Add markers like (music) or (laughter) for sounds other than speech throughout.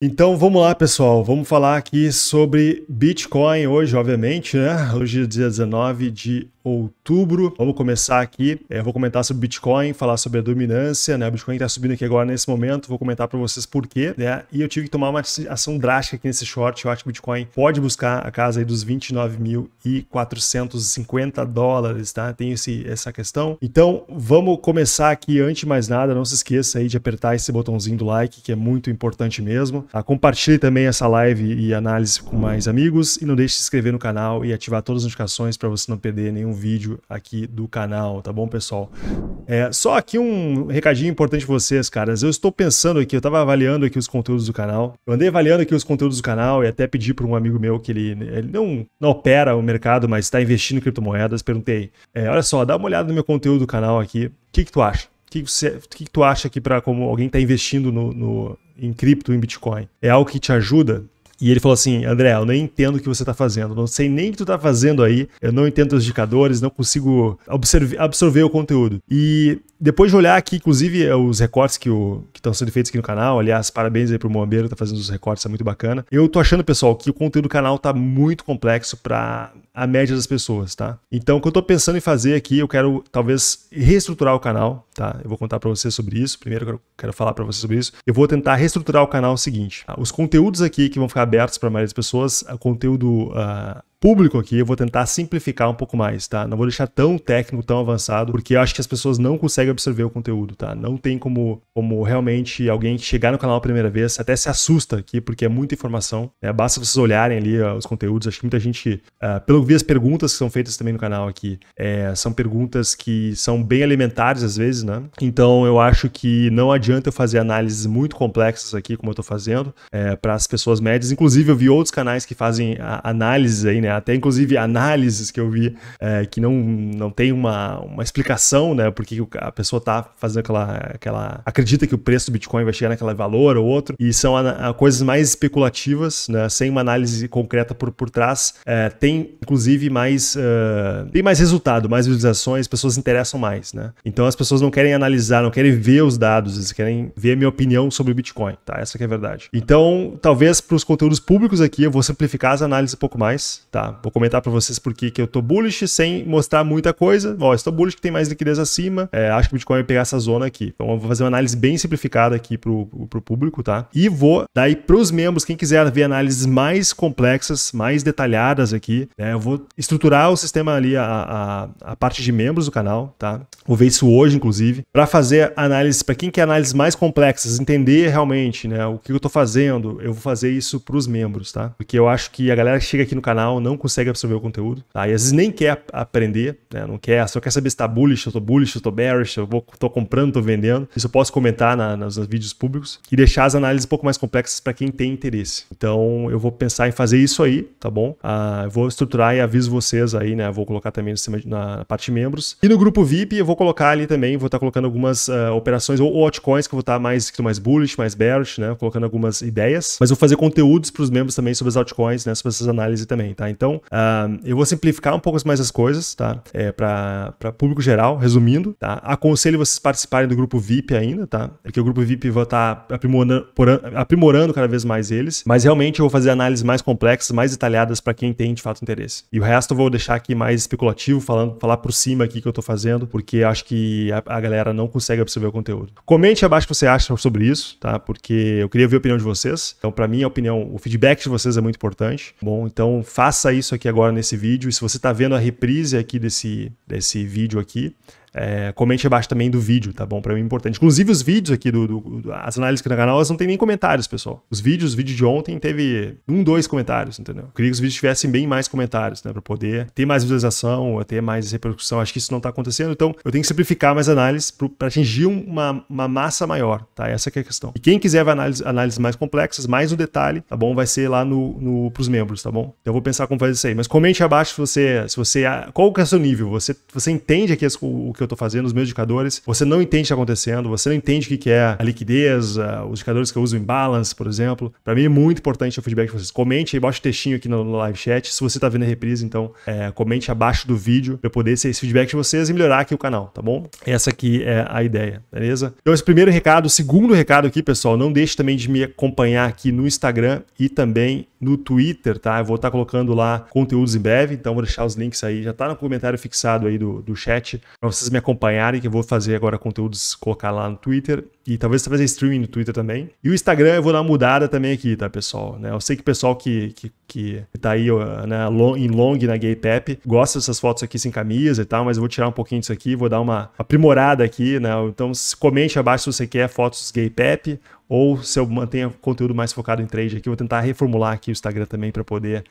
Então vamos lá, pessoal. Vamos falar aqui sobre Bitcoin hoje, obviamente, né? Hoje é dia 19 de outubro. Vamos começar aqui. É, eu vou comentar sobre Bitcoin, falar sobre a dominância, né? O Bitcoin está subindo aqui agora nesse momento. Vou comentar para vocês por quê, né? E eu tive que tomar uma ação drástica aqui nesse short. Eu acho que o Bitcoin pode buscar a casa aí dos 29.450 dólares, tá? Tem esse, essa questão. Então, vamos começar aqui. Antes de mais nada, não se esqueça aí de apertar esse botãozinho do like, que é muito importante mesmo. Tá? Compartilhe também essa live e análise com mais amigos e não deixe de se inscrever no canal e ativar todas as notificações para você não perder nenhum vídeo aqui do canal, tá bom, pessoal? É, só aqui um recadinho importante para vocês, caras. Eu estou pensando aqui, eu estava avaliando aqui os conteúdos do canal. Eu andei avaliando aqui os conteúdos do canal e até pedi para um amigo meu que ele, ele não, não opera o mercado, mas está investindo em criptomoedas. Perguntei, é, olha só, dá uma olhada no meu conteúdo do canal aqui. O que, que tu acha? O que, você, que, que tu acha aqui para como alguém está investindo no, no, em cripto, em Bitcoin? É algo que te ajuda? E ele falou assim: André, eu nem entendo o que você está fazendo, não sei nem o que tu está fazendo aí, eu não entendo os indicadores, não consigo absorver, absorver o conteúdo. E depois de olhar aqui, inclusive, é, os recortes que estão sendo feitos aqui no canal, aliás, parabéns aí pro Moambeiro, tá fazendo os recortes, é muito bacana. Eu tô achando, pessoal, que o conteúdo do canal tá muito complexo para a média das pessoas, tá? Então, o que eu estou pensando em fazer aqui, eu quero talvez reestruturar o canal, tá? Eu vou contar para você sobre isso. Primeiro, eu quero, falar para você sobre isso. Eu vou tentar reestruturar o canal o seguinte: tá? os conteúdos aqui que vão ficar abertos para a maioria das pessoas, conteúdo uh, público aqui, eu vou tentar simplificar um pouco mais, tá? Não vou deixar tão técnico, tão avançado, porque eu acho que as pessoas não conseguem absorver o conteúdo, tá? Não tem como, como realmente alguém chegar no canal a primeira vez até se assusta aqui, porque é muita informação, né? Basta vocês olharem ali os conteúdos, acho que muita gente, uh, pelo que vi as perguntas que são feitas também no canal aqui, é, são perguntas que são bem elementares às vezes, né? Então eu acho que não adianta eu fazer análises muito complexas aqui, como eu tô fazendo, é, para as pessoas médias. Inclusive eu vi outros canais que fazem análises aí, né? né? Até inclusive análises que eu vi é, que não, não tem uma, uma explicação, né? Porque a pessoa tá fazendo aquela, aquela. acredita que o preço do Bitcoin vai chegar naquele valor ou outro, e são a, a coisas mais especulativas, né? Sem uma análise concreta por, por trás. É, tem inclusive mais. Uh, tem mais resultado, mais visualizações, pessoas interessam mais, né? Então as pessoas não querem analisar, não querem ver os dados, eles querem ver a minha opinião sobre o Bitcoin, tá? Essa que é a verdade. Então, talvez para os conteúdos públicos aqui, eu vou simplificar as análises um pouco mais, tá? Tá? Vou comentar para vocês por que eu tô bullish sem mostrar muita coisa. Ó, estou bullish que tem mais liquidez acima. É, acho que o Bitcoin vai pegar essa zona aqui. Então eu vou fazer uma análise bem simplificada aqui pro, pro público, tá? E vou daí pros membros, quem quiser ver análises mais complexas, mais detalhadas aqui, né? Eu vou estruturar o sistema ali, a, a, a parte de membros do canal, tá? Vou ver isso hoje, inclusive, para fazer análise para quem quer análises mais complexas, entender realmente, né? O que eu tô fazendo, eu vou fazer isso pros membros, tá? Porque eu acho que a galera que chega aqui no canal não não consegue absorver o conteúdo. Tá? E às vezes nem quer aprender, né? não quer, ah, só quer saber se tá bullish, eu tô bullish, eu tô bearish, eu vou, tô comprando, tô vendendo. Isso eu posso comentar na, nas, nos vídeos públicos e deixar as análises um pouco mais complexas para quem tem interesse. Então eu vou pensar em fazer isso aí, tá bom? Ah, eu vou estruturar e aviso vocês aí, né? vou colocar também na parte de membros. E no grupo VIP eu vou colocar ali também, vou estar tá colocando algumas uh, operações ou, ou altcoins que eu vou estar tá mais, mais bullish, mais bearish, né? Colocando algumas ideias. Mas vou fazer conteúdos para os membros também sobre as altcoins, né? Sobre essas análises também, tá? Então, uh, eu vou simplificar um pouco mais as coisas, tá? É, para público geral, resumindo, tá? Aconselho vocês participarem do grupo VIP ainda, tá? Porque é o grupo VIP vai estar tá aprimorando, aprimorando cada vez mais eles, mas realmente eu vou fazer análises mais complexas, mais detalhadas para quem tem de fato interesse. E o resto eu vou deixar aqui mais especulativo, falando, falar por cima aqui que eu tô fazendo, porque acho que a, a galera não consegue absorver o conteúdo. Comente abaixo o que você acha sobre isso, tá? Porque eu queria ver a opinião de vocês. Então, para mim, a opinião, o feedback de vocês é muito importante. Tá bom, então faça isso aqui agora nesse vídeo. E se você está vendo a reprise aqui desse, desse vídeo aqui, é, comente abaixo também do vídeo, tá bom? Para mim é importante. Inclusive os vídeos aqui, do, do, do, as análises aqui no canal, elas não têm nem comentários, pessoal. Os vídeos, o vídeo de ontem teve um, dois comentários, entendeu? Eu queria que os vídeos tivessem bem mais comentários, né? Para poder ter mais visualização, ter mais repercussão. Acho que isso não tá acontecendo, então eu tenho que simplificar mais análises para atingir uma, uma massa maior, tá? Essa é a questão. E quem quiser ver análises análise mais complexas, mais no detalhe, tá bom? Vai ser lá no, no, pros membros, tá bom? Então eu vou pensar como fazer isso aí. Mas comente abaixo se você, se você qual que é o seu nível. Você, você entende aqui as, o, o que eu eu tô fazendo, os meus indicadores, você não entende o que está acontecendo, você não entende o que, é a liquidez, os indicadores que eu uso em balance, por exemplo. Para mim é muito importante o feedback de vocês. Comente aí embaixo o textinho aqui no, live chat, se você tá vendo a reprise, então é, comente abaixo do vídeo para eu poder ser esse feedback de vocês e melhorar aqui o canal, tá bom? Essa aqui é a ideia, beleza? Então esse primeiro recado, segundo recado aqui, pessoal, não deixe também de me acompanhar aqui no Instagram e também no Twitter, tá? Eu vou estar tá colocando lá conteúdos em breve, então vou deixar os links aí, já tá no comentário fixado aí do, do chat, para vocês vocês me acompanharem, que eu vou fazer agora conteúdos, colocar lá no Twitter e talvez fazer streaming no Twitter também. E o Instagram eu vou dar uma mudada também aqui, tá, pessoal? Né? Eu sei que o pessoal que, que, que tá aí né, em long na Gay Pep gosta dessas fotos aqui sem camisa e tal, mas eu vou tirar um pouquinho disso aqui, vou dar uma aprimorada aqui, né? Então comente abaixo se você quer fotos Gay Pep ou se eu mantenha conteúdo mais focado em trade aqui. Eu vou tentar reformular aqui o Instagram também para poder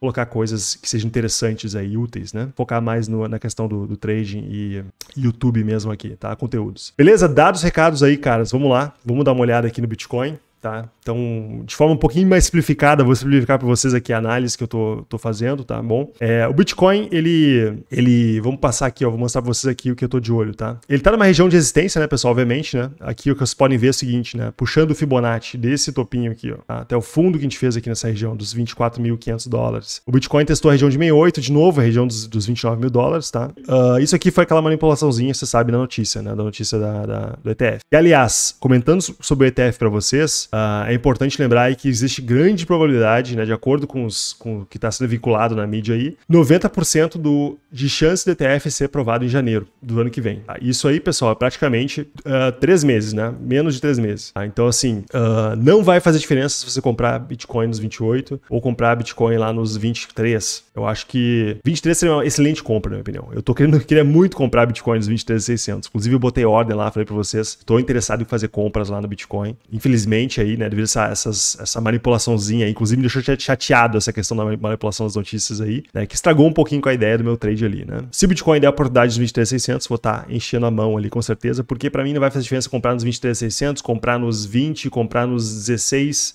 colocar coisas que sejam interessantes aí, úteis, né? Focar mais no, na questão do, do, trading e YouTube mesmo aqui, tá? Conteúdos. Beleza? Dados, recados aí, caras. Vamos lá. Vamos dar uma olhada aqui no Bitcoin. Tá? Então, de forma um pouquinho mais simplificada, vou simplificar para vocês aqui a análise que eu tô, tô fazendo, tá bom? É, o Bitcoin, ele, ele, vamos passar aqui, ó, vou mostrar para vocês aqui o que eu tô de olho, tá? Ele tá numa região de resistência, né, pessoal, obviamente, né? Aqui o que vocês podem ver é o seguinte, né? Puxando o Fibonacci desse topinho aqui, ó, tá? até o fundo que a gente fez aqui nessa região dos 24.500 dólares. O Bitcoin testou a região de 68, de novo, a região dos, dos 29 mil dólares, tá? Uh, isso aqui foi aquela manipulaçãozinha, você sabe, na notícia, né? Da notícia da, da do ETF. E, aliás, comentando sobre o ETF para vocês, ah, é importante lembrar aí que existe grande probabilidade, né, de acordo com, os, com o que está sendo vinculado na mídia aí, 90% do, de chance do ETF ser aprovado em janeiro do ano que vem. Tá? Isso aí, pessoal, é praticamente uh, três meses, né? Menos de três meses. Tá? Então, assim, uh, não vai fazer diferença se você comprar Bitcoin nos 28 ou comprar Bitcoin lá nos 23. Eu acho que 23 seria uma excelente compra, na minha opinião. Eu tô querendo, (laughs) queria muito comprar Bitcoin nos 23,600. Inclusive, eu botei ordem lá, falei para vocês, tô interessado em fazer compras lá no Bitcoin. Infelizmente, aí, né, devido a essa, essas, essa manipulaçãozinha, aí, inclusive me deixou chateado essa questão da manipulação das notícias aí, né, que estragou um pouquinho com a ideia do meu trade ali, né. Se o Bitcoin der a oportunidade dos 23,600, vou estar tá enchendo a mão ali, com certeza, porque para mim não vai fazer diferença comprar nos 23,600, comprar nos 20, comprar nos 16,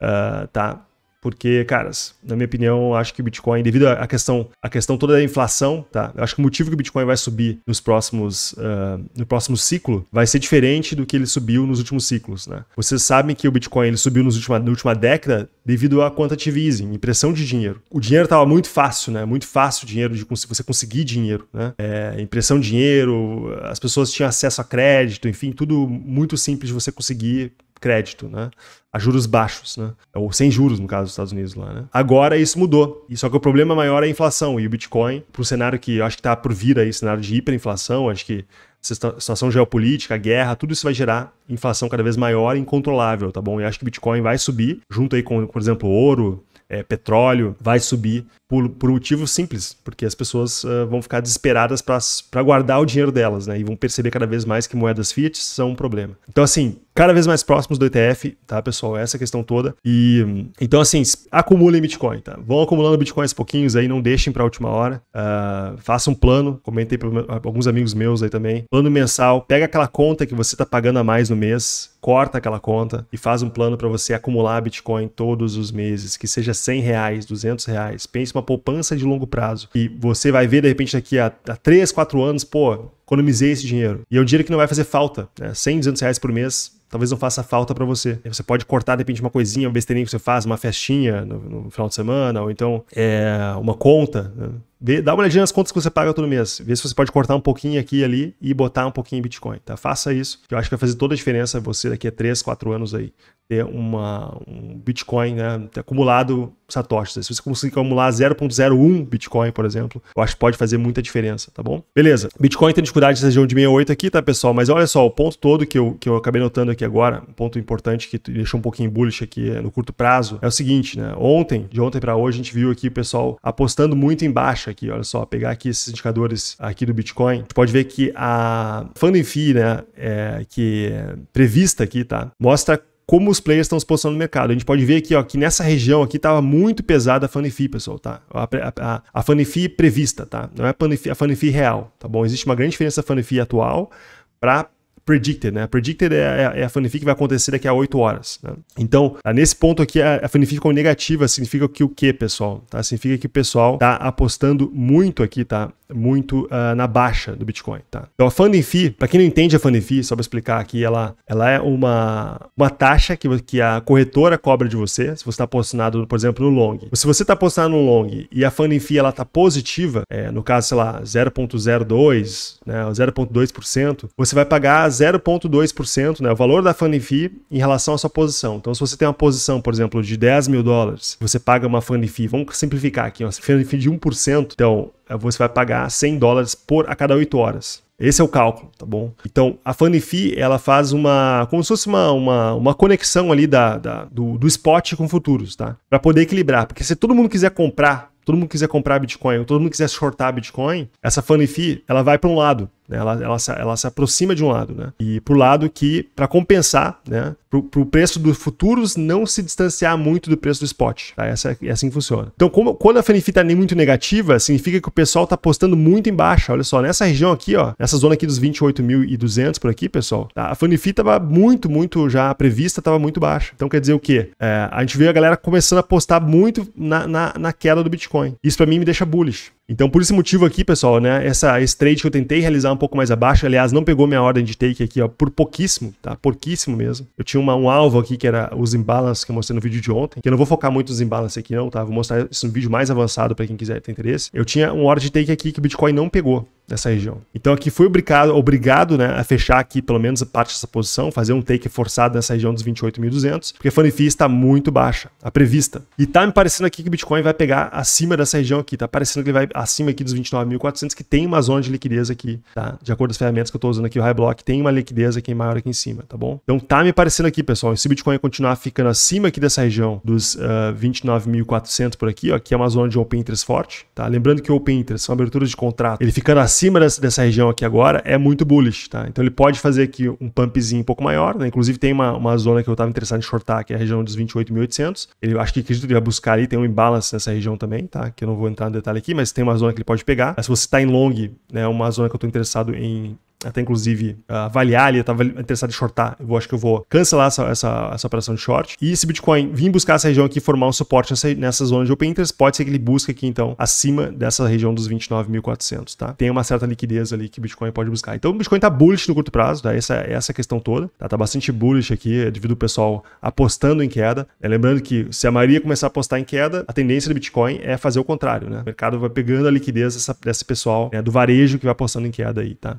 uh, ah, tá? Porque, caras, na minha opinião, acho que o Bitcoin, devido à questão, à questão toda da inflação, tá? Eu acho que o motivo que o Bitcoin vai subir nos próximos, uh, no próximo ciclo vai ser diferente do que ele subiu nos últimos ciclos, né? Vocês sabem que o Bitcoin ele subiu nos última, na última década devido à quantitative easing, impressão de dinheiro. O dinheiro estava muito fácil, né? Muito fácil o dinheiro de você conseguir dinheiro, né? É, impressão de dinheiro, as pessoas tinham acesso a crédito, enfim, tudo muito simples de você conseguir crédito, né? A juros baixos, né? É Ou sem juros, no caso dos Estados Unidos lá, né? Agora isso mudou. E só que o problema maior é a inflação. E o Bitcoin, para um cenário que eu acho que está por vir aí, cenário de hiperinflação, acho que situação geopolítica, guerra, tudo isso vai gerar inflação cada vez maior e incontrolável, tá bom? E acho que o Bitcoin vai subir, junto aí com, por exemplo, ouro, é, petróleo, vai subir por, por motivo simples, porque as pessoas uh, vão ficar desesperadas para guardar o dinheiro delas, né? E vão perceber cada vez mais que moedas fiat são um problema. Então, assim, cada vez mais próximos do ETF, tá, pessoal? Essa é questão toda. E então, assim, acumulem Bitcoin, tá? Vão acumulando Bitcoins pouquinhos aí, não deixem para a última hora. Uh, ah, faça um plano, comentei para alguns amigos meus aí também. Plano mensal, pega aquela conta que você tá pagando a mais no mês, corta aquela conta e faz um plano para você acumular Bitcoin todos os meses, que seja 100 reais, 200 reais. Pense uma uma poupança de longo prazo. E você vai ver, de repente, daqui a, a 3, 4 anos, pô, economizei esse dinheiro. E é um dinheiro que não vai fazer falta. Né? 100, 200 reais por mês talvez não faça falta para você. Você pode cortar, de repente, uma coisinha, um besteirinho que você faz, uma festinha no, no final de semana, ou então é, uma conta. Né? Vê, dá uma olhadinha nas contas que você paga todo mês. Vê se você pode cortar um pouquinho aqui e ali e botar um pouquinho em Bitcoin, tá? Faça isso, que eu acho que vai fazer toda a diferença você daqui a 3, 4 anos aí ter uma, um Bitcoin né, acumulado satoshis. Se você conseguir acumular 0.01 Bitcoin, por exemplo, eu acho que pode fazer muita diferença, tá bom? Beleza. Bitcoin tem dificuldade de região de 68 aqui, tá, pessoal? Mas olha só, o ponto todo que eu, que eu acabei notando aqui agora, um ponto importante que deixou um pouquinho bullish aqui eh, no curto prazo, é o seguinte, né? Ontem, de ontem para hoje, a gente viu aqui o pessoal apostando muito em baixa aqui, olha só, pegar aqui esses indicadores aqui do Bitcoin, a gente pode ver que a funding fee, né, é, que é prevista aqui, tá, mostra como os players estão se posicionando no mercado. A gente pode ver aqui ó, que nessa região aqui estava muito pesada a funding fee, pessoal, tá? A, a, a funding fee prevista, tá? Não é a funding fee, a funding fee real, tá bom? Existe uma grande diferença da funding fee atual para predicted, né? Predicted é, é, é a fanfic que vai acontecer daqui a 8 horas, né? Então, ah, nesse ponto aqui, a, a fanfic negativa significa que o quê, pessoal? Tá? Significa que o pessoal tá apostando muito aqui, tá? Muito uh, na baixa do Bitcoin, tá? Então, a funding fee, para quem não entende a funding fee, só pra explicar aqui, ela, ela é uma, uma taxa que, que a corretora cobra de você, se você está posicionado, por exemplo, no long. Se você está posicionado no long e a funding fee ela tá positiva, é, no caso, sei lá, 0.02, né, 0.2%, você vai pagar 0 0,2%, né, o valor da funding fee em relação à sua posição. Então, se você tem uma posição, por exemplo, de 10 mil dólares, você paga uma funding fee, vamos simplificar aqui, uma funding fee de 1%, então eh, você vai pagar 100 dólares por a cada 8 horas. Esse é o cálculo, tá bom? Então, a Funny Fee, ela faz uma. como se fosse uma, uma, uma conexão ali da, da do, do spot com futuros, tá? Para poder equilibrar. Porque se todo mundo quiser comprar todo mundo quiser comprar Bitcoin, ou todo mundo quiser shortar Bitcoin, essa Funny Fee, ela vai para um lado. Né? Ela, ela, ela, se aproxima de um lado, né? E para o lado que, para compensar, né? Para o preço dos futuros não se distanciar muito do preço do spot. Tá? Essa, é assim que funciona. Então, como, quando a FNFI é está muito negativa, significa que o pessoal está apostando muito em baixa. Olha só, nessa região aqui, ó, nessa zona aqui dos 28.200 por aqui, pessoal, tá? a FNFI estava muito, muito já prevista, estava muito baixa. Então, quer dizer o quê? É, a gente vê a galera começando a apostar muito na, na, na queda do Bitcoin. Isso para mim me deixa bullish. Então, por esse motivo aqui, pessoal, né, essa, esse trade que eu tentei realizar um pouco mais abaixo, aliás, não pegou minha ordem de take aqui, ó, por pouquíssimo, tá? Pouquíssimo mesmo. Eu tinha uma, um alvo aqui que era os imbalances que eu mostrei no vídeo de ontem, que eu não vou focar muito nos imbalances aqui não, tá? Vou mostrar isso no vídeo mais avançado para quem quiser ter interesse. Eu tinha um ordem de take aqui que o Bitcoin não pegou nessa região. Então aqui foi obrigado, obrigado né, a fechar aqui pelo menos a parte dessa posição, fazer um take forçado nessa região dos 28.200, porque a Funny está muito baixa, a tá prevista. E tá me parecendo aqui que o Bitcoin vai pegar acima dessa região aqui, tá parecendo que ele vai acima aqui dos 29.400, que tem uma zona de liquidez aqui, tá? De acordo com as ferramentas que eu estou usando aqui, o High Block tem uma liquidez aqui maior aqui em cima, tá bom? Então tá me parecendo aqui, pessoal, se o Bitcoin continuar ficando acima aqui dessa região dos uh, ah, 29.400 por aqui, ó, que é uma zona de open interest forte, tá? Lembrando que o open interest são aberturas de contrato. Ele ficando acima dessa, dessa região aqui agora é muito bullish, tá? Então ele pode fazer aqui um pumpzinho um pouco maior, né? Inclusive tem uma, uma zona que eu estava interessado em shortar, que é a região dos 28.800. Ele acho que acredito que ele vai buscar ali, tem um imbalance nessa região também, tá? Que eu não vou entrar no detalhe aqui, mas tem uma uma zona que ele pode pegar. Mas se você está em long, né, uma zona que eu estou interessado em até inclusive avaliar ali, eu estava interessado em shortar, eu acho que eu vou cancelar essa, essa, essa operação de short. E esse Bitcoin vir buscar essa região aqui, formar um suporte nessa, nessa zona de open interest, pode ser que ele busque aqui então acima dessa região dos 29.400, tá? Tem uma certa liquidez ali que o Bitcoin pode buscar. Então o Bitcoin tá bullish no curto prazo, tá? Essa, essa é a questão toda, tá? Tá bastante bullish aqui, é devido ao pessoal apostando em queda. É, lembrando que se a maioria começar a apostar em queda, a tendência do Bitcoin é fazer o contrário, né? O mercado vai pegando a liquidez dessa, desse pessoal, né? do varejo que vai apostando em queda aí, tá?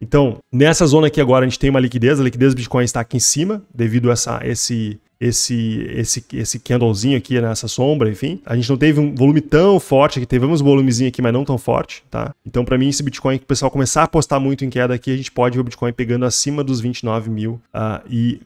Então, nessa zona aqui agora a gente tem uma liquidez, a liquidez do Bitcoin está aqui em cima, devido a essa, esse, esse, esse, esse candlezinho aqui nessa né, sombra, enfim. A gente não teve um volume tão forte aqui, teve um volumezinho aqui, mas não tão forte, tá? Então, para mim, esse Bitcoin que o pessoal começar a apostar muito em queda aqui, a gente pode ver o Bitcoin pegando acima dos 29 mil uh, e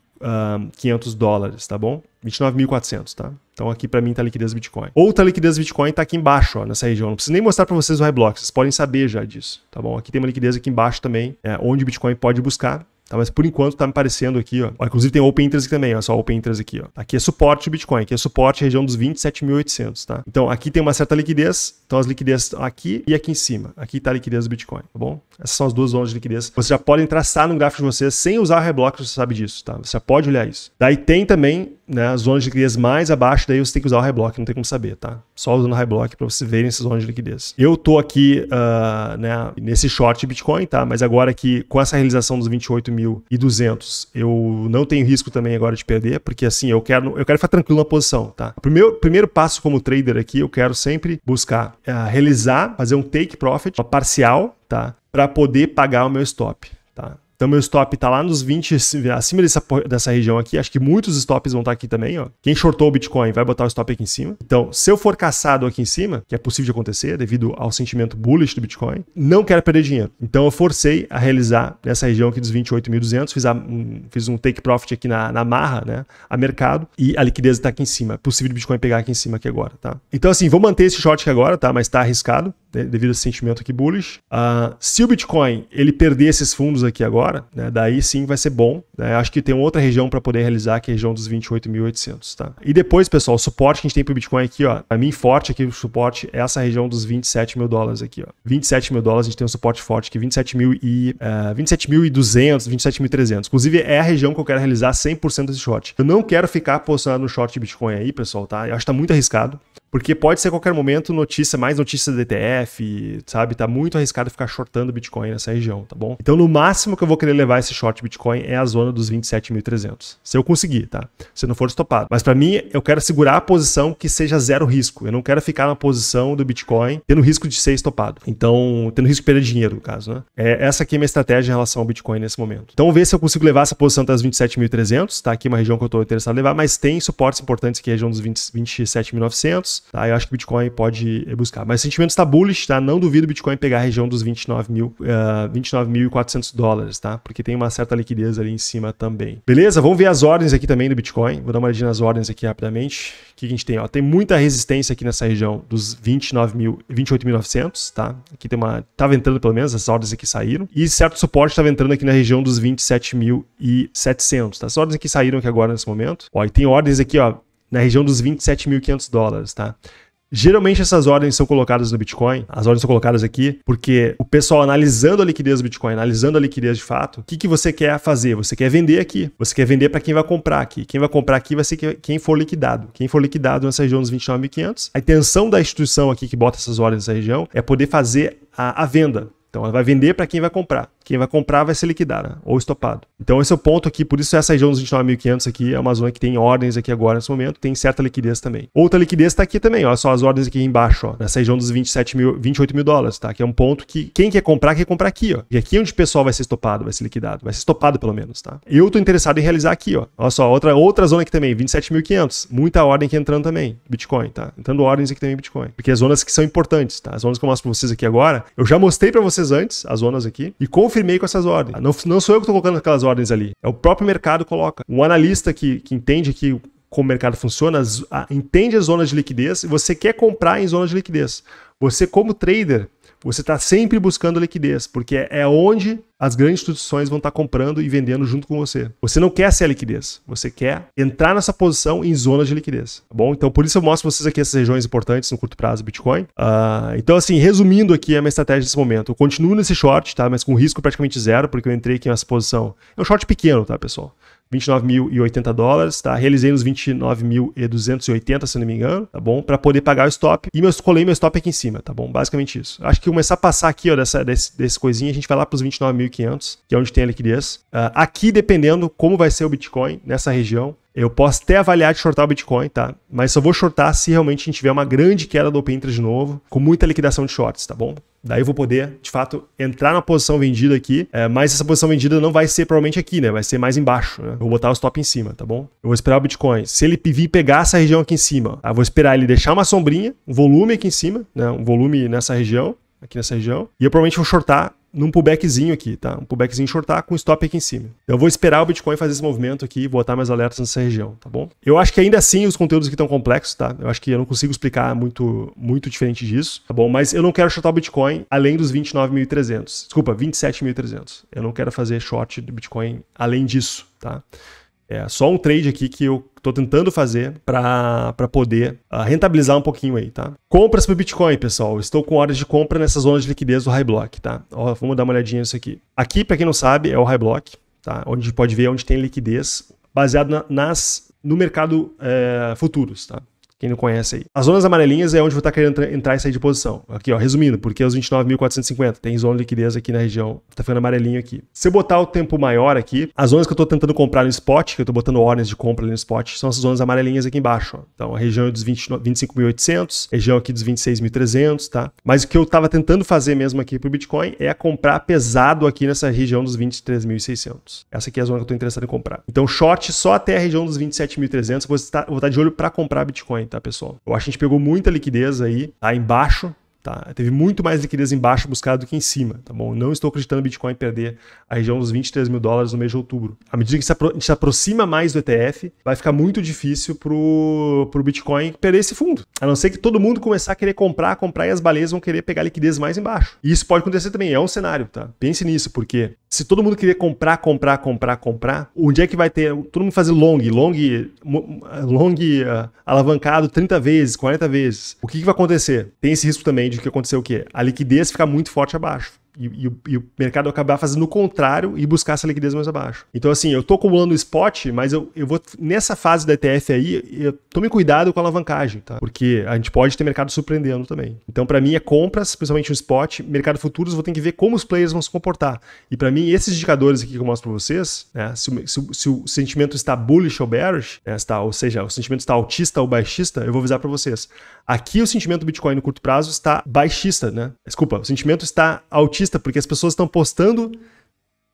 500 dólares, tá bom? 29.400, tá? Então aqui para mim tá a liquidez Bitcoin. Outra liquidez Bitcoin tá aqui embaixo, ó, nessa região. Não preciso nem mostrar para vocês o Reblox, vocês podem saber já disso, tá bom? Aqui tem uma liquidez aqui embaixo também, é, onde o Bitcoin pode buscar tá? Mas por enquanto tá me parecendo aqui, ó. ó inclusive tem Open Interest também, olha só, Open Interest aqui, ó. Aqui é suporte do Bitcoin, aqui é suporte região dos 27.800, tá? Então aqui tem uma certa liquidez, então as liquidez aqui e aqui em cima. Aqui tá a liquidez do Bitcoin, tá bom? Essas são as duas zonas de liquidez. você já pode traçar no gráfico de vocês sem usar o rebloco, você sabe disso, tá? Você pode olhar isso. Daí tem também né, as zonas de liquidez mais abaixo, daí você tem que usar o high block, não tem como saber, tá? Só usando o high block para você ver essas zonas de liquidez. Eu tô aqui uh, né, nesse short de Bitcoin, tá? Mas agora que com essa realização dos 28.200, eu não tenho risco também agora de perder, porque assim, eu quero, eu quero ficar tranquilo na posição, tá? O primeiro, primeiro passo como trader aqui, eu quero sempre buscar uh, realizar, fazer um take profit, uma parcial, tá? Para poder pagar o meu stop, tá? Então meu stop tá lá nos 20, acima dessa, dessa região aqui. Acho que muitos stops vão estar tá aqui também, ó. Quem shortou o Bitcoin vai botar o stop aqui em cima. Então, se eu for caçado aqui em cima, que é possível de acontecer devido ao sentimento bullish do Bitcoin, não quero perder dinheiro. Então eu forcei a realizar nessa região aqui dos 28.200, fiz, um, fiz um take profit aqui na, na marra, né, a mercado, e a liquidez tá aqui em cima. É possível de Bitcoin pegar aqui em cima aqui agora, tá? Então assim, vou manter esse short aqui agora, tá? Mas tá arriscado. Né, devido a esse sentimento aqui bullish. Uh, se o Bitcoin ele perder esses fundos aqui agora, né, daí sim vai ser bom. Né? Acho que tem outra região para poder realizar, que é a região dos 28.800. Tá? E depois, pessoal, o suporte que a gente tem para o Bitcoin aqui, ó, mim forte aqui o suporte é essa região dos 27 mil dólares aqui. Ó. 27 mil dólares a gente tem um suporte forte aqui, 27 mil e uh, 27.200, 27.300. Inclusive é a região que eu quero realizar 100% desse short. Eu não quero ficar posicionado no short de Bitcoin aí, pessoal, tá? Eu acho que está muito arriscado. Porque pode ser a qualquer momento notícia, mais notícias do ETF, sabe? Tá muito arriscado ficar shortando Bitcoin nessa região, tá bom? Então, no máximo que eu vou querer levar esse short Bitcoin é a zona dos 27.300. Se eu conseguir, tá? Se não for estopado. Mas para mim, eu quero segurar a posição que seja zero risco. Eu não quero ficar na posição do Bitcoin tendo risco de ser estopado. Então, tendo risco de perder dinheiro, no caso, né? É, essa aqui é minha estratégia em relação ao Bitcoin nesse momento. Então, vamos ver se eu consigo levar essa posição até 27.300, tá? Aqui é uma região que eu tô interessado em levar, mas tem suportes importantes aqui, a região dos 27.900 Tá? Eu acho que o Bitcoin pode buscar. Mas sentimento está bullish, tá? Não duvido o Bitcoin pegar a região dos 29 mil, uh, eh, 29.400 dólares, tá? Porque tem uma certa liquidez ali em cima também. Beleza? Vamos ver as ordens aqui também do Bitcoin. Vou dar uma olhadinha nas ordens aqui rapidamente. O que a gente tem? Ó, tem muita resistência aqui nessa região dos 29 mil, tá? Aqui tem uma... Tava entrando pelo menos, essas ordens aqui saíram. E certo suporte estava entrando aqui na região dos 27.700, tá? As ordens aqui saíram aqui agora nesse momento. Ó, e tem ordens aqui, ó, na região dos 27.500 dólares, tá? Geralmente essas ordens são colocadas no Bitcoin, as ordens são colocadas aqui, porque o pessoal analisando a liquidez do Bitcoin, analisando a liquidez de fato, o que, que você quer fazer? Você quer vender aqui, você quer vender para quem vai comprar aqui. Quem vai comprar aqui vai ser quem for liquidado. Quem for liquidado nessa região dos 29.500, a intenção da instituição aqui que bota essas ordens nessa região é poder fazer a, a venda. Então ela vai vender para quem vai comprar quem vai comprar vai ser liquidado ou estopado. Então esse é o ponto aqui, por isso essa região dos 29.500 aqui, é uma zona que tem ordens aqui agora nesse momento, tem certa liquidez também. Outra liquidez está aqui também, olha só as ordens aqui embaixo, ó, nessa região dos 27 mil, 28 mil dólares, tá? Que é um ponto que quem quer comprar, quer comprar aqui, ó. E aqui é onde o pessoal vai ser estopado, vai ser liquidado, vai ser estopado pelo menos, tá? Eu estou interessado em realizar aqui, ó. Olha só, outra, outra zona aqui também, 27.500, muita ordem aqui entrando também, Bitcoin, tá? Entrando ordens aqui também Bitcoin, porque as zonas que são importantes, tá? As zonas que eu mostro para vocês aqui agora, eu já mostrei para vocês antes, as zonas aqui, e com confirmei com essas ordens. Não, não sou eu que estou colocando aquelas ordens ali. É o próprio mercado coloca. Um analista que, que entende que como o mercado funciona, entende as zonas de liquidez e você quer comprar em zonas de liquidez. Você, como trader, você está sempre buscando liquidez, porque é onde as grandes instituições vão estar tá comprando e vendendo junto com você. Você não quer ser a liquidez, você quer entrar nessa posição em zonas de liquidez, tá bom? Então, por isso eu mostro para vocês aqui essas regiões importantes no curto prazo do Bitcoin. Uh, então, assim, resumindo aqui a minha estratégia nesse momento, eu continuo nesse short, tá? Mas com risco praticamente zero, porque eu entrei aqui nessa posição. É um short pequeno, tá, pessoal? 29.080 dólares, tá? Realizei uns 29.280, se não me engano, tá bom? Para poder pagar o stop. E meus, colei meu stop aqui em cima, tá bom? Basicamente isso. Acho que começar a passar aqui, ó, dessa, desse, desse coisinha, a gente vai lá para os 29.500, que é onde tem a liquidez. Uh, aqui, dependendo como vai ser o Bitcoin nessa região, eu posso até avaliar de shortar o Bitcoin, tá? Mas só vou shortar se realmente a gente tiver uma grande queda do Open de novo, com muita liquidação de shorts, tá bom? Daí eu vou poder, de fato, entrar na posição vendida aqui, é, mas essa posição vendida não vai ser provavelmente aqui, né? Vai ser mais embaixo, né? vou botar o stop em cima, tá bom? Eu vou esperar o Bitcoin. Se ele vir pegar essa região aqui em cima, tá? eu vou esperar ele deixar uma sombrinha, um volume aqui em cima, né? Um volume nessa região, aqui nessa região, e eu provavelmente vou shortar num pullbackzinho aqui, tá? Um pullbackzinho shortar com stop aqui em cima. Eu vou esperar o Bitcoin fazer esse movimento aqui e botar mais alertas nessa região, tá bom? Eu acho que ainda assim os conteúdos aqui estão complexos, tá? Eu acho que eu não consigo explicar muito, muito diferente disso, tá bom? Mas eu não quero shortar o Bitcoin além dos 29.300. Desculpa, 27.300. Eu não quero fazer short do Bitcoin além disso, tá? É só um trade aqui que eu estou tentando fazer para poder uh, rentabilizar um pouquinho aí, tá? Compras para Bitcoin, pessoal. Estou com horas de compra nessa zona de liquidez do High Block, tá? Ó, vamos dar uma olhadinha nisso aqui. Aqui, para quem não sabe, é o High Block, tá? Onde pode ver onde tem liquidez baseado na, nas, no mercado é, futuros, tá? Quem não conhece aí. As zonas amarelinhas é onde vou estar tá querendo entrar e sair de posição. Aqui, ó, resumindo, porque é os 29.450. Tem zona de liquidez aqui na região. Tá ficando amarelinho aqui. Se eu botar o tempo maior aqui, as zonas que eu estou tentando comprar no spot, que eu estou botando ordens de compra ali no spot, são essas zonas amarelinhas aqui embaixo. Ó. Então, a região dos 25.800, região aqui dos 26.300, tá? Mas o que eu estava tentando fazer mesmo aqui para o Bitcoin é comprar pesado aqui nessa região dos 23.600. Essa aqui é a zona que eu estou interessado em comprar. Então, short só até a região dos 27.300, vou estar, vou estar de olho para comprar Bitcoin. Então, tá, pessoal? Eu acho que a gente pegou muita liquidez aí, tá? Embaixo, tá? Teve muito mais liquidez embaixo buscada do que em cima, tá bom? Não estou acreditando no Bitcoin perder a região dos 23 mil dólares no mês de outubro. À medida que a gente se aproxima mais do ETF, vai ficar muito difícil pro, pro Bitcoin perder esse fundo. A não ser que todo mundo começar a querer comprar, comprar e as baleias vão querer pegar liquidez mais embaixo. E isso pode acontecer também, é um cenário, tá? Pense nisso, porque se todo mundo queria comprar, comprar, comprar, comprar, onde é que vai ter? Todo mundo fazer long, long, long uh, alavancado 30 vezes, 40 vezes. O que, que vai acontecer? Tem esse risco também de que acontecer o quê? A liquidez ficar muito forte abaixo e, e, e, o mercado acabar fazendo o contrário e buscar essa liquidez mais abaixo. Então, assim, eu tô acumulando spot, mas eu, eu vou. Nessa fase da ETF aí, eu tome cuidado com a alavancagem, tá? Porque a gente pode ter mercado surpreendendo também. Então, para mim, é compras, principalmente o spot, mercado futuros, vou ter que ver como os players vão se comportar. E para mim, esses indicadores aqui que eu mostro para vocês, né, se, o, se, se, o sentimento está bullish ou bearish, né, está, ou seja, o sentimento está altista ou baixista, eu vou avisar para vocês. Aqui, o sentimento do Bitcoin no curto prazo está baixista, né? Desculpa, o sentimento está altista baixista, porque as pessoas estão postando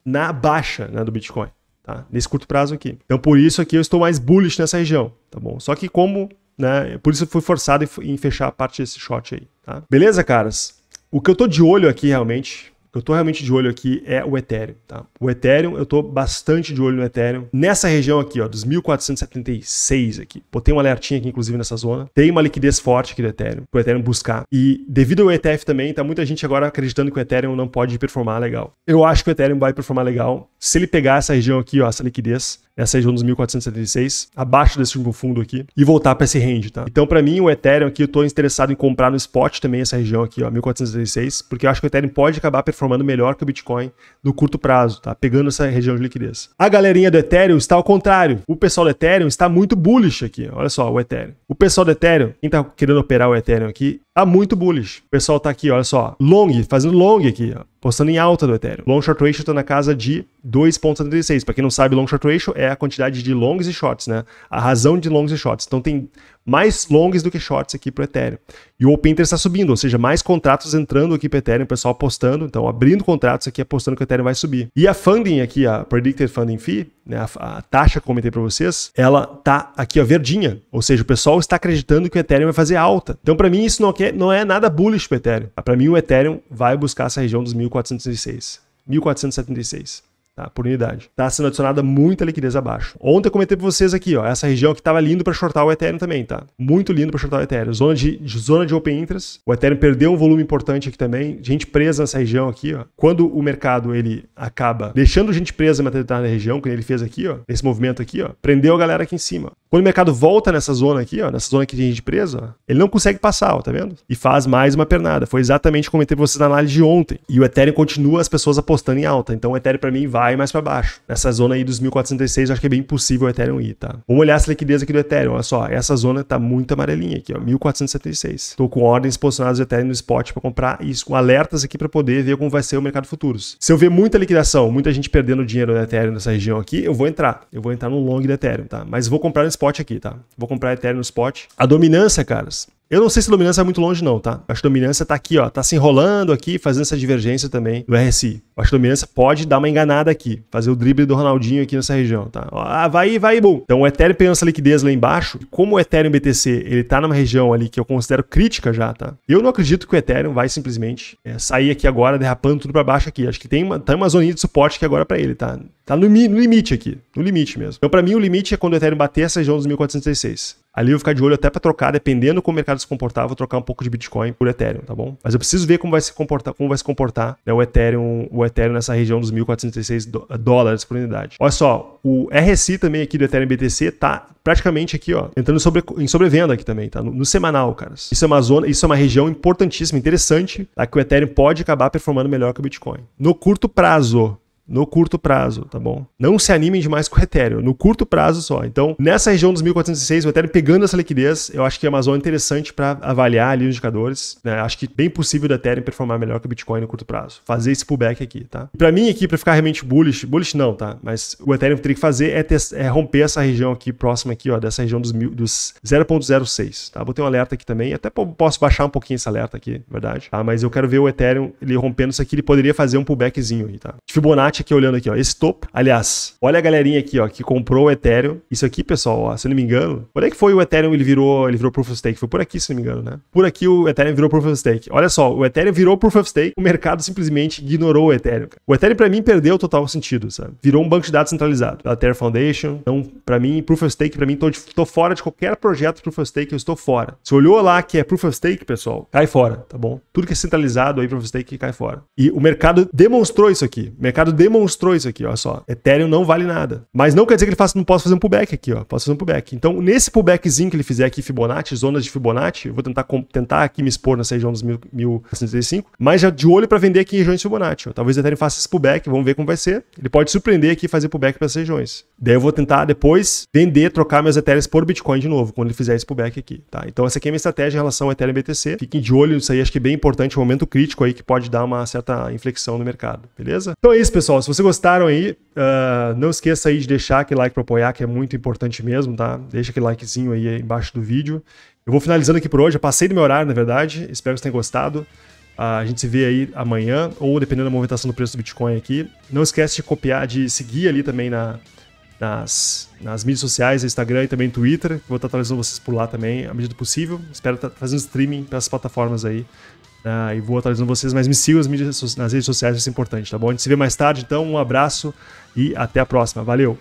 na baixa né, do Bitcoin, tá? Nesse curto prazo aqui. Então, por isso aqui eu estou mais bullish nessa região, tá bom? Só que como, né? Por isso eu fui forçado em fechar a parte desse shot aí, tá? Beleza, caras? O que eu tô de olho aqui realmente que eu estou realmente de olho aqui é o Ethereum, tá? O Ethereum, eu estou bastante de olho no Ethereum. Nessa região aqui, ó, dos 1476 aqui. Botei um alertinho aqui, inclusive, nessa zona. Tem uma liquidez forte aqui do Ethereum, para o Ethereum buscar. E devido ao ETF também, tá muita gente agora acreditando que o Ethereum não pode performar legal. Eu acho que o Ethereum vai performar legal. Se ele pegar essa região aqui, ó, essa liquidez, essa é região dos 1476, abaixo desse último fundo aqui, e voltar para esse range, tá? Então, para mim, o Ethereum aqui, eu tô interessado em comprar no spot também essa região aqui, ó, 1476, porque eu acho que o Ethereum pode acabar performando melhor que o Bitcoin no curto prazo, tá? Pegando essa região de liquidez. A galerinha do Ethereum está ao contrário. O pessoal do Ethereum está muito bullish aqui, olha só, o Ethereum. O pessoal do Ethereum, quem tá querendo operar o Ethereum aqui, tá muito bullish. O pessoal tá aqui, olha só, long, fazendo long aqui, ó postando em alta do Ethereum. Long short ratio está na casa de 2.76. Para quem não sabe, long short ratio é a quantidade de longs e shorts, né? A razão de longs e shorts. Então tem mais longs do que shorts aqui para o Ethereum. E o Open Interest está subindo, ou seja, mais contratos entrando aqui para o Ethereum, o pessoal apostando, então abrindo contratos aqui, apostando que o Ethereum vai subir. E a funding aqui, a Predicted Funding Fee, né, a, a, taxa que eu comentei para vocês, ela tá aqui ó, verdinha, ou seja, o pessoal está acreditando que o Ethereum vai fazer alta. Então para mim isso não, é não é nada bullish para o Ethereum. Para mim o Ethereum vai buscar essa região dos 1406. 1476. Tá, por unidade. Está sendo adicionada muita liquidez abaixo. Ontem eu comentei para vocês aqui, ó, essa região que estava lindo para shortar o Ethereum também, tá? Muito lindo para shortar o Ethereum. Zona de, zona de open interest. O Ethereum perdeu um volume importante aqui também. Gente presa nessa região aqui, ó. Quando o mercado ele acaba deixando gente presa na determinada região, que ele fez aqui, ó, esse movimento aqui, ó, prendeu a galera aqui em cima. Quando o mercado volta nessa zona aqui, ó, nessa zona que tem gente presa, ó, ele não consegue passar, ó, tá vendo? E faz mais uma pernada. Foi exatamente o que comentei para vocês na análise de ontem. E o Ethereum continua as pessoas apostando em alta. Então o Ethereum para mim vai cai mais para baixo. Nessa zona aí dos 1406, acho que é bem possível o Ethereum ir, tá? Vamos olhar essa liquidez aqui do Ethereum, olha só. Essa zona tá muito amarelinha aqui, ó, 1476. Tô com ordens posicionadas do Ethereum no spot para comprar e com alertas aqui para poder ver como vai ser o mercado futuros. Se eu ver muita liquidação, muita gente perdendo dinheiro no Ethereum nessa região aqui, eu vou entrar. Eu vou entrar no long do Ethereum, tá? Mas vou comprar no spot aqui, tá? Vou comprar Ethereum no spot. A dominância, caras, eu não sei se a dominância é muito longe, não, tá? Acho que a dominância tá aqui, ó. Tá se enrolando aqui, fazendo essa divergência também do RSI. Acho que a dominância pode dar uma enganada aqui. Fazer o drible do Ronaldinho aqui nessa região, tá? Ó, ah, vai, vai, bom. Então o Ethereum pegando essa liquidez lá embaixo. Como o Ethereum BTC, ele tá numa região ali que eu considero crítica já, tá? Eu não acredito que o Ethereum vai simplesmente é, sair aqui agora, derrapando tudo para baixo aqui. Acho que tem uma, tá uma zoninha de suporte aqui agora para ele, tá? Tá no, no limite aqui. No limite mesmo. Então, para mim, o limite é quando o Ethereum bater essa região dos 1406. Ali eu vou ficar de olho até para trocar, dependendo como o mercado se comportar, vou trocar um pouco de Bitcoin por Ethereum, tá bom? Mas eu preciso ver como vai se comportar, como vai se comportar né, o Ethereum, o Ethereum nessa região dos 1.406 dólares por unidade. Olha só, o RSI também aqui do Ethereum BTC tá praticamente aqui, ó, entrando sobre, em sobrevenda aqui também, tá? No, no, semanal, caras. Isso é uma zona, isso é uma região importantíssima, interessante, tá? Que o Ethereum pode acabar performando melhor que o Bitcoin. No curto prazo, no curto prazo, tá bom? Não se animem demais com o Ethereum, no curto prazo só. Então, nessa região dos 1406, o Ethereum pegando essa liquidez, eu acho que a Amazon é interessante para avaliar ali os indicadores, né? Acho que bem possível o Ethereum performar melhor que o Bitcoin no curto prazo. Fazer esse pullback aqui, tá? Para mim aqui para ficar realmente bullish, bullish não, tá? Mas o Ethereum teria que fazer é, ter, é romper essa região aqui próxima aqui, ó, dessa região dos, mil, dos 0.06, tá? Botei um alerta aqui também, até posso baixar um pouquinho esse alerta aqui, verdade? Tá? Mas eu quero ver o Ethereum ele rompendo isso aqui, ele poderia fazer um pullbackzinho aí, tá? Fibonacci aqui olhando aqui, ó. Esse topo. Aliás, olha a galerinha aqui, ó, que comprou o Ethereum. Isso aqui, pessoal, ó, se não me engano. Quando é que foi o Ethereum? Ele virou, ele virou Proof of Stake. Foi por aqui, se não me engano, né? Por aqui o Ethereum virou Proof of Stake. Olha só, o Ethereum virou Proof of Stake. O mercado simplesmente ignorou o Ethereum. O Ethereum, pra mim, perdeu total sentido, sabe? Virou um banco de dados centralizado. A Ethereum Foundation. Então, pra mim, Proof of Stake, pra mim, tô, de, tô fora de qualquer projeto Proof of Stake, eu estou fora. Se olhou lá que é Proof of Stake, pessoal, cai fora, tá bom? Tudo que é centralizado aí, Proof of Stake, cai fora. E o mercado demonstrou isso aqui. O mercado demonstrou demonstrou isso aqui, olha só. Ethereum não vale nada. Mas não quer dizer que ele faça, não posso fazer um pullback aqui, ó. Posso fazer um pullback. Então, nesse pullbackzinho que ele fizer aqui, Fibonacci, zonas de Fibonacci, eu vou tentar, tentar aqui me expor nessa região dos 1435, mas já de olho para vender aqui em regiões de Fibonacci. Ó. Talvez o Ethereum faça esse pullback, vamos ver como vai ser. Ele pode surpreender aqui e fazer pullback para essas regiões. Daí eu vou tentar depois vender, trocar meus Ethereum por Bitcoin de novo, quando ele fizer esse pullback aqui, tá? Então, essa aqui é a minha estratégia em relação ao Ethereum BTC. Fiquem de olho nisso aí, acho que é bem importante, um momento crítico aí que pode dar uma certa inflexão no mercado, beleza? Então é isso, pessoal se vocês gostaram aí, uh, não esqueça aí de deixar aquele like para apoiar, que é muito importante mesmo, tá? Deixa aquele likezinho aí embaixo do vídeo. Eu vou finalizando aqui por hoje, eu passei do meu horário, na verdade. Espero que vocês tenham gostado. Uh, a gente se vê aí amanhã, ou dependendo da movimentação do preço do Bitcoin aqui. Não esquece de copiar, de seguir ali também na, nas, nas mídias sociais, Instagram e também Twitter. Vou estar atualizando vocês por lá também, à medida do possível. Espero estar fazendo streaming para as plataformas aí ah, e vou atualizando vocês, mas me sigam nas, nas redes sociais, isso é importante, tá bom? A gente se vê mais tarde, então um abraço e até a próxima. Valeu!